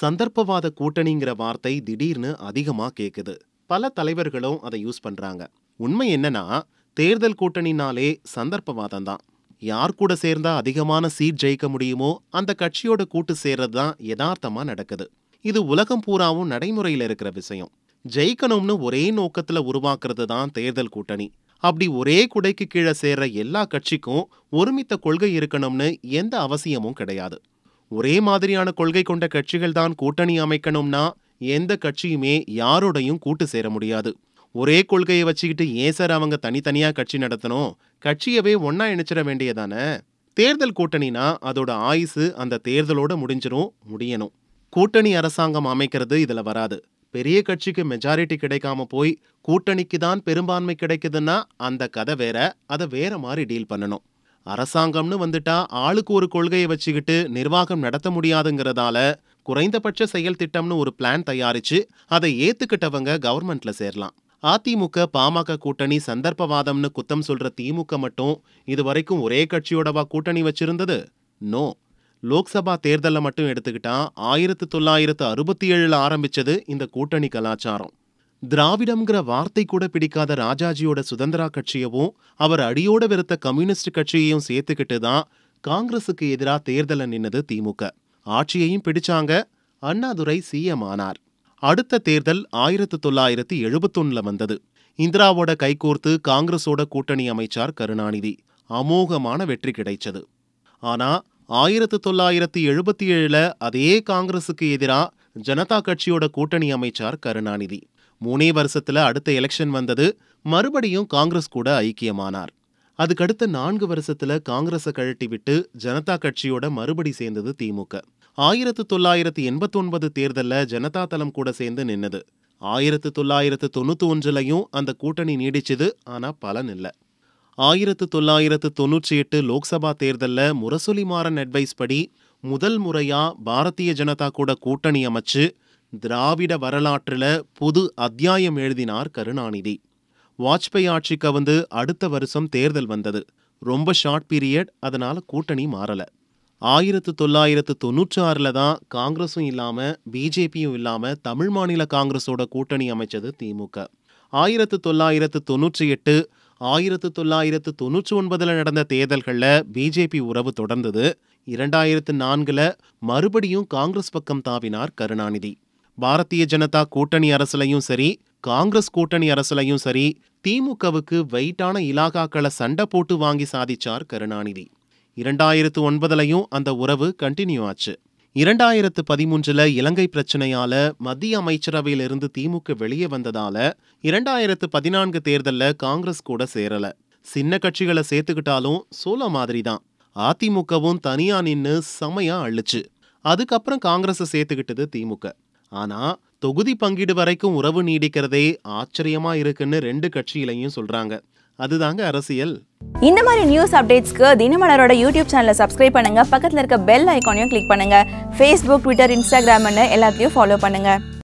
சந்தர்ப்பவாத கூட்டணிங்கிற வார்த்தை திடீர்னு அதிகமாக கேட்குது பல தலைவர்களும் அதை யூஸ் பண்ணுறாங்க உண்மை என்னன்னா தேர்தல் கூட்டணினாலே சந்தர்ப்பவாதம் தான் யார் கூட சேர்ந்தா அதிகமான சீட் ஜெயிக்க முடியுமோ அந்த கட்சியோட கூட்டு சேர்றது தான் யதார்த்தமாக நடக்குது இது உலகம் பூராவும் நடைமுறையில் இருக்கிற விஷயம் ஜெயிக்கணும்னு ஒரே நோக்கத்தில் உருவாக்குறது தான் தேர்தல் கூட்டணி அப்படி ஒரே குடைக்கு கீழே சேர்ற எல்லா கட்சிக்கும் ஒருமித்த கொள்கை இருக்கணும்னு எந்த அவசியமும் கிடையாது ஒரே மாதிரியான கொள்கை கொண்ட கட்சிகள் தான் கூட்டணி அமைக்கணும்னா எந்த கட்சியுமே யாரோடையும் கூட்டு சேர முடியாது ஒரே கொள்கையை வச்சுக்கிட்டு ஏன் சார் அவங்க தனித்தனியா கட்சி நடத்தணும் கட்சியவே ஒன்னா இணைச்சிட வேண்டியதானே தேர்தல் கூட்டணினா அதோட ஆயுசு அந்த தேர்தலோட முடிஞ்சிரும் முடியணும் கூட்டணி அரசாங்கம் அமைக்கிறது இதுல வராது பெரிய கட்சிக்கு மெஜாரிட்டி கிடைக்காம போய் கூட்டணிக்கு தான் பெரும்பான்மை கிடைக்குதுன்னா அந்த கதை வேற அதை வேற மாதிரி டீல் பண்ணணும் அரசாங்கம்னு வந்துட்டா ஆளுக்கு ஒரு கொள்கையை வச்சுக்கிட்டு நிர்வாகம் நடத்த முடியாதுங்கிறதால குறைந்தபட்ச செயல் திட்டம்னு ஒரு பிளான் தயாரிச்சு அதை ஏத்துக்கிட்டவங்க கவர்மெண்ட்ல சேரலாம் அதிமுக பாமக கூட்டணி சந்தர்ப்பவாதம்னு குத்தம் சொல்ற திமுக மட்டும் இதுவரைக்கும் ஒரே கட்சியோடவா கூட்டணி வச்சிருந்தது நோ லோக்சபா தேர்தலில் மட்டும் எடுத்துக்கிட்டா ஆயிரத்து தொள்ளாயிரத்து அறுபத்தி ஏழில் ஆரம்பிச்சது இந்த கூட்டணி கலாச்சாரம் திராவிடம்ங்கிற வார்த்தை கூட பிடிக்காத ராஜாஜியோட சுதந்திரா கட்சியவும் அவர் அடியோட வெறுத்த கம்யூனிஸ்ட் கட்சியையும் சேர்த்துக்கிட்டு தான் காங்கிரசுக்கு எதிராக தேர்தலை நின்னது திமுக ஆட்சியையும் பிடிச்சாங்க அண்ணாதுரை சிஎம் ஆனார் அடுத்த தேர்தல் ஆயிரத்து தொள்ளாயிரத்து எழுபத்தொன்னுல வந்தது இந்திராவோட கைகோர்த்து காங்கிரஸோட கூட்டணி அமைச்சார் கருணாநிதி அமோகமான வெற்றி கிடைச்சது ஆனா ஆயிரத்து தொள்ளாயிரத்து எழுபத்தி ஏழுல அதே காங்கிரசுக்கு எதிராக ஜனதா கட்சியோட கூட்டணி அமைச்சார் கருணாநிதி மூணே வருஷத்துல அடுத்த எலெக்ஷன் வந்தது மறுபடியும் காங்கிரஸ் கூட ஐக்கியமானார் அதுக்கடுத்த நான்கு வருஷத்துல காங்கிரஸை கழட்டி விட்டு ஜனதா கட்சியோட மறுபடி சேர்ந்தது திமுக ஆயிரத்து தொள்ளாயிரத்து எண்பத்தொன்பது தேர்தலில் ஜனதா தளம் கூட சேர்ந்து நின்னது ஆயிரத்து தொள்ளாயிரத்து தொண்ணூற்றி ஒன்றுலையும் அந்த கூட்டணி நீடிச்சது ஆனால் பலன் இல்லை ஆயிரத்து தொள்ளாயிரத்து தொண்ணூற்றி எட்டு லோக்சபா தேர்தலில் முரசொலிமாறன் அட்வைஸ் படி முதல் முறையாக பாரதிய ஜனதா கூட கூட்டணி அமைச்சு திராவிட வரலாற்றில் புது அத்தியாயம் எழுதினார் கருணாநிதி வாஜ்பாய் ஆட்சி கவந்து அடுத்த வருஷம் தேர்தல் வந்தது ரொம்ப ஷார்ட் பீரியட் அதனால் கூட்டணி மாறலை ஆயிரத்து தொள்ளாயிரத்து தொண்ணூற்றி ஆறில் தான் காங்கிரஸும் இல்லாமல் பிஜேபியும் இல்லாமல் தமிழ் மாநில காங்கிரஸோட கூட்டணி அமைச்சது திமுக ஆயிரத்து தொள்ளாயிரத்து தொண்ணூற்றி எட்டு ஆயிரத்து தொள்ளாயிரத்து தொண்ணூற்றி ஒன்பதில் நடந்த தேர்தல்களில் பிஜேபி உறவு தொடர்ந்தது இரண்டாயிரத்து நான்கில் மறுபடியும் காங்கிரஸ் பக்கம் தாவினார் கருணாநிதி பாரதிய ஜனதா கூட்டணி அரசலையும் சரி காங்கிரஸ் கூட்டணி அரசலையும் சரி திமுகவுக்கு வெயிட்டான இலாகாக்களை சண்டை போட்டு வாங்கி சாதிச்சார் கருணாநிதி இரண்டாயிரத்து ஒன்பதுலையும் அந்த உறவு கண்டினியூ ஆச்சு இரண்டாயிரத்து பதிமூன்றுல இலங்கை பிரச்சனையால மத்திய அமைச்சரவையிலிருந்து திமுக வெளியே வந்ததால இரண்டாயிரத்து பதினான்கு தேர்தலில் காங்கிரஸ் கூட சேரல சின்ன கட்சிகளை சேர்த்துக்கிட்டாலும் சோல மாதிரி தான் அதிமுகவும் தனியா நின்று செம்மையா அள்ளுச்சு அதுக்கப்புறம் காங்கிரஸை சேர்த்துக்கிட்டது திமுக ஆனா தொகுதி பங்கீடு வரைக்கும் உறவு நீடிக்கிறதே ஆச்சரியமா இருக்குன்னு ரெண்டு கட்சியிலையும் சொல்றாங்க அதுதாங்க அரசியல் இந்த மாதிரி நியூஸ் அப்டேட்ஸ்க்கு தினமலரோட யூடியூப் சேனலை சப்ஸ்கிரைப் பண்ணுங்க பக்கத்தில் இருக்க பெல் ஐக்கானையும் கிளிக் பண்ணுங்க ஃபேஸ்புக் ட்விட்டர் இன்ஸ்டாகிராம்னு எல்லாத்தையும் ஃபாலோ பண்ணுங்க